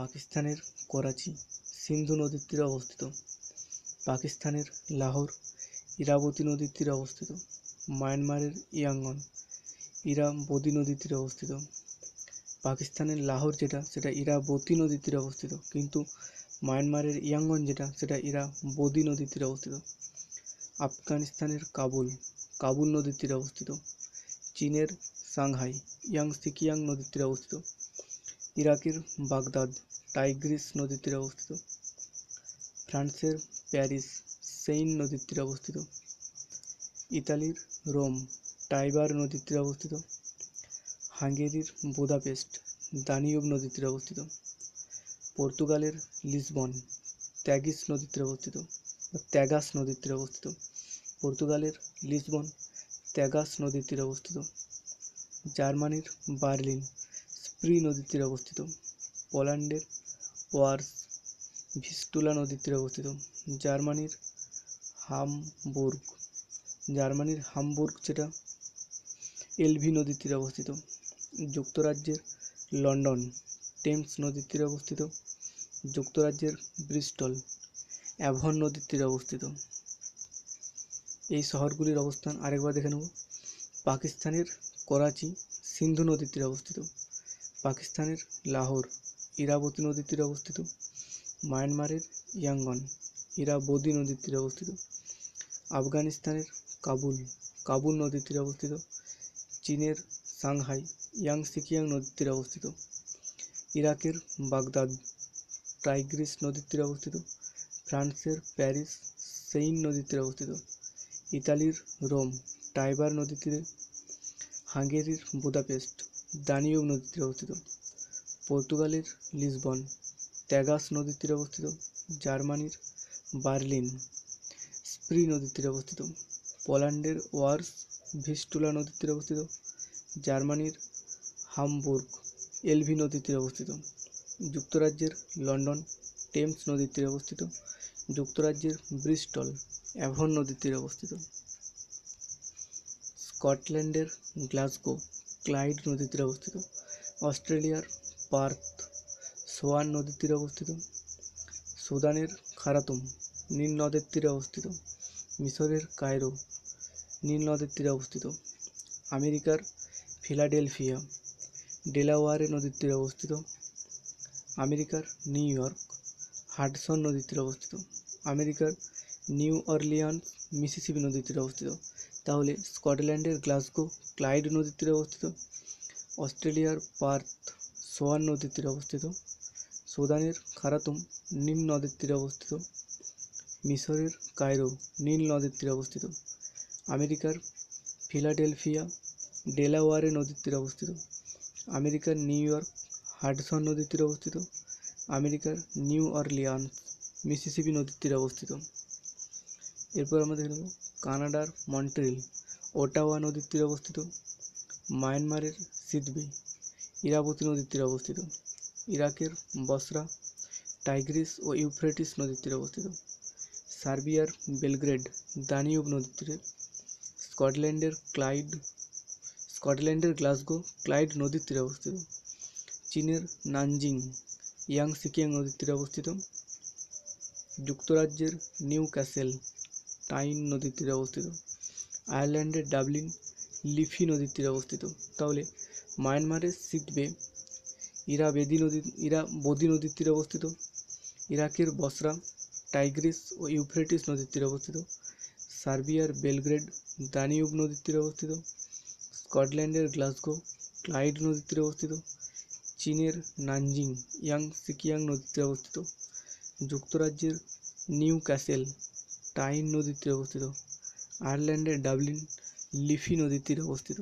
পাকিস্তানের করাচি সিন্ধু নদীর তীরে অবস্থিত পাকিস্তানের লাহোর ইরাবতী নদীর তীরে অবস্থিত মায়ানমারের ইয়াঙ্গন ইরাবতী নদীর তীরে অবস্থিত পাকিস্তানের লাহোর যেটা সেটা ইরাবতী নদীর তীরে অবস্থিত কিন্তু মায়ানমারের ইয়াঙ্গন যেটা সেটা ইরাবতী নদীর তীরে অবস্থিত আফগানিস্তানের কাবুল কাবুল নদীর তীরে অবস্থিত চীনের সাংহাই ইয়াংসিকিয়াং নদীর তীরে অবস্থিত ইরাকের বাগদাদ টাইগ্রিস নদীর তীরে অবস্থিত ফ্রান্সের প্যারিস সেইন নদীর তীরে অবস্থিত ইতালির রোম টাইবার নদীর তীরে অবস্থিত হাঙ্গেরির বুদাপেস্ট দানিউব নদীর তীরে অবস্থিত পর্তুগালের লিসবন ত্যাগিস নদীর তীরে অবস্থিত ত্যাগাস নদীর তীরে অবস্থিত পর্তুগালের লিসবন ত্যাগাস নদীর তীরে অবস্থিত জার্মানির বার্লিন প্রি নদীর তীরে অবস্থিত পোল্যান্ডের ওয়ার্স ভিস্টুলা নদীর তীরে অবস্থিত জার্মানির হামবুর্গ জার্মানির হামবুর্গ যেটা এলভি নদীর তীরে অবস্থিত যুক্তরাজ্যের লন্ডন টেমস নদীর তীরে অবস্থিত যুক্তরাজ্যের ব্রিস্টল অ্যাভন নদীর তীরে অবস্থিত এই শহরগুলির অবস্থান আরেকবার দেখে নেব পাকিস্তানের করাচি সিন্ধু নদীর তীরে অবস্থিত পাকিস্তানের লাহোর ইরাবতী নদীর তীরে অবস্থিত মায়ানমারের ইয়াঙ্গন ইরাবতী নদীর তীরে অবস্থিত আফগানিস্তানের কাবুল কাবুল নদীর তীরে অবস্থিত চীনের সাংহাই সিকিয়াং নদীর তীরে অবস্থিত ইরাকের বাগদাদ টাইগ্রিস নদীর তীরে অবস্থিত ফ্রান্সের প্যারিস সেইন নদীর তীরে অবস্থিত ইতালির রোম টাইবার নদীর তীরে হাঙ্গেরির বুদাপেস্ট দানিউব নদীর তীরে অবস্থিত পর্তুগালের লিসবন ট্যাগাস নদীর তীরে অবস্থিত জার্মানির বার্লিন স্প্রি নদীর তীরে অবস্থিত পোল্যান্ডের ওয়ার্স ভিস্টুলা নদীর তীরে অবস্থিত জার্মানির হামবুর্গ এলভি নদীর তীরে অবস্থিত যুক্তরাজ্যের লন্ডন টেমস নদীর তীরে অবস্থিত যুক্তরাজ্যের ব্রিস্টল অ্যাভন নদীর তীরে অবস্থিত স্কটল্যান্ডের গ্লাসগো ক্লাইড নদীর তীরে অবস্থিত অস্ট্রেলিয়ার পার্থ সোয়ান নদীর তীরে অবস্থিত সুদানের খারাতুম নীল নদের তীরে অবস্থিত মিশরের কায়রো নীল নদের তীরে অবস্থিত আমেরিকার ফিলাডেলফিয়া ডেলাওয়ারে নদীর তীরে অবস্থিত আমেরিকার নিউ ইয়র্ক হাডসন নদীর তীরে অবস্থিত আমেরিকার নিউ অর্লিয়ান মিসিসিপি নদীর তীরে অবস্থিত তাহলে স্কটল্যান্ডের গ্লাসগো ক্লাইড নদীর তীরে অবস্থিত অস্ট্রেলিয়ার পার্থ সোয়ান নদীর তীরে অবস্থিত সুদানের খারাতুম নীল নদীর তীরে অবস্থিত মিশরের কায়রো নীল নদীর তীরে অবস্থিত আমেরিকার ফিলাডেলফিয়া ডেলাওয়ারে নদীর তীরে অবস্থিত আমেরিকার নিউ ইয়র্ক হাডসন নদীর তীরে অবস্থিত আমেরিকার নিউ অরলিয়ান্স মিসিসিপি নদীর তীরে অবস্থিত এরপর আমাদের কানাডার মন্ট্রিল ওটাওয়া নদীর তীরে অবস্থিত মায়ানমারের সিদবি ইরাবতী নদীর তীরে অবস্থিত ইরাকের বসরা টাইগ্রিস ও ইউফ্রেটিস নদীর তীরে অবস্থিত সার্বিয়ার বেলগ্রেড দানিউব নদীর তীরে স্কটল্যান্ডের ক্লাইড স্কটল্যান্ডের গ্লাসগো ক্লাইড নদীর তীরে অবস্থিত চীনের নানজিং ইয়াংসিকিয়াং নদীর তীরে অবস্থিত যুক্তরাজ্যের নিউ ক্যাসেল টাইন নদীর তীরে অবস্থিত আয়ারল্যান্ডের ডাবলিন লিফি নদীর তীরে অবস্থিত তাহলে মায়ানমারের সিটবে ইরা বেদি নদী ইরা বদি নদীর তীরে অবস্থিত ইরাকের বসরা টাইগ্রিস ও ইউফ্রেটিস নদীর তীরে অবস্থিত সার্বিয়ার বেলগ্রেড দানিউব নদীর তীরে অবস্থিত স্কটল্যান্ডের গ্লাসগো ক্লাইড নদীর তীরে অবস্থিত চীনের নানজিং ইয়াং সিকিয়াং নদীর তীরে অবস্থিত যুক্তরাজ্যের নিউ ক্যাসেল টাইন নদীর তীরে অবস্থিত আয়ারল্যান্ডের ডাবলিন লিফি নদীর তীরে অবস্থিত